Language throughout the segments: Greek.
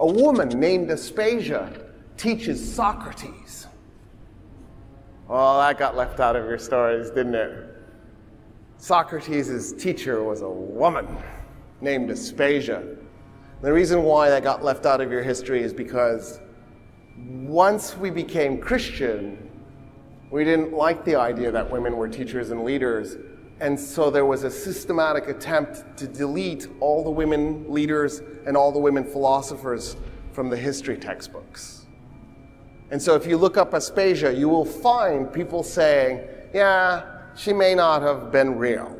A woman named Aspasia teaches Socrates. Well, that got left out of your stories, didn't it? Socrates' teacher was a woman named Aspasia. The reason why that got left out of your history is because once we became Christian, we didn't like the idea that women were teachers and leaders, and so there was a systematic attempt to delete all the women leaders and all the women philosophers from the history textbooks. And so if you look up Aspasia, you will find people saying, yeah, she may not have been real.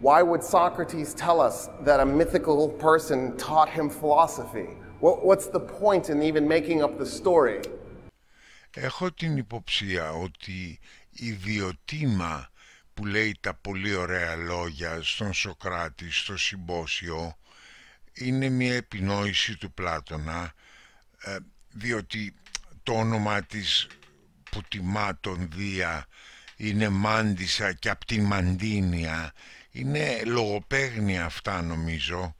Why would Socrates tell us that a mythical person taught him philosophy? What's the point in even making up the story? Έχω την υποψία ότι η που λέει τα πολύ ωραία λόγια στον Σοκράτη, στο συμπόσιο, είναι μια επινόηση του Πλάτωνα, ε, διότι το όνομα της που τιμά τον Δία είναι Μάντισα και από τη Μαντίνια, είναι λογοπαίγνια αυτά νομίζω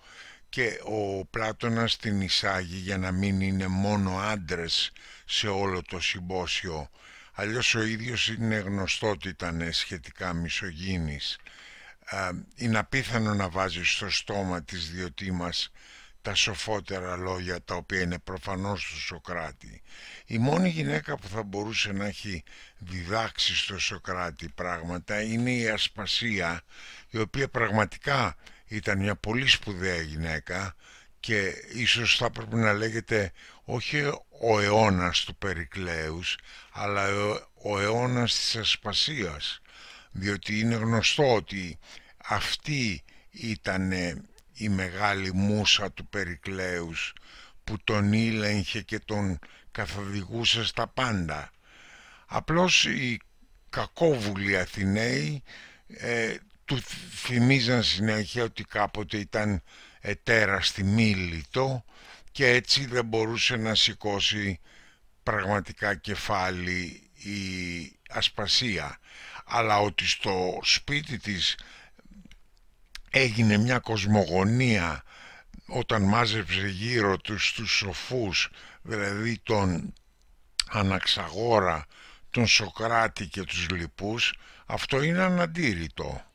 και ο Πλάτωνας την εισάγει για να μην είναι μόνο άντρες σε όλο το συμπόσιο αλλιώς ο ίδιος είναι γνωστό ότι ήταν σχετικά μισογίνης. Είναι απίθανο να βάζει στο στόμα της διωτή τα σοφότερα λόγια τα οποία είναι προφανώς του Σοκράτη. Η μόνη γυναίκα που θα μπορούσε να έχει διδάξει στο Σοκράτη πράγματα είναι η Ασπασία η οποία πραγματικά ήταν μια πολύ σπουδαία γυναίκα και ίσως θα πρέπει να λέγεται όχι ο αιώνας του Περικλέους αλλά ο αιώνας της ασπασίας διότι είναι γνωστό ότι αυτή ήταν η μεγάλη μουσα του Περικλέους που τον ήλεγχε και τον καθοδηγούσε στα πάντα. Απλώς οι κακόβουλοι Αθηναίοι ε, του θυμίζαν συνέχεια ότι κάποτε ήταν ετέρα στη Μίλητο και έτσι δεν μπορούσε να σηκώσει πραγματικά κεφάλι η ασπασία αλλά ότι στο σπίτι της έγινε μια κοσμογονία όταν μάζεψε γύρω τους τους σοφούς δηλαδή τον Αναξαγόρα, τον Σοκράτη και τους λοιπούς αυτό είναι αναντήρητο.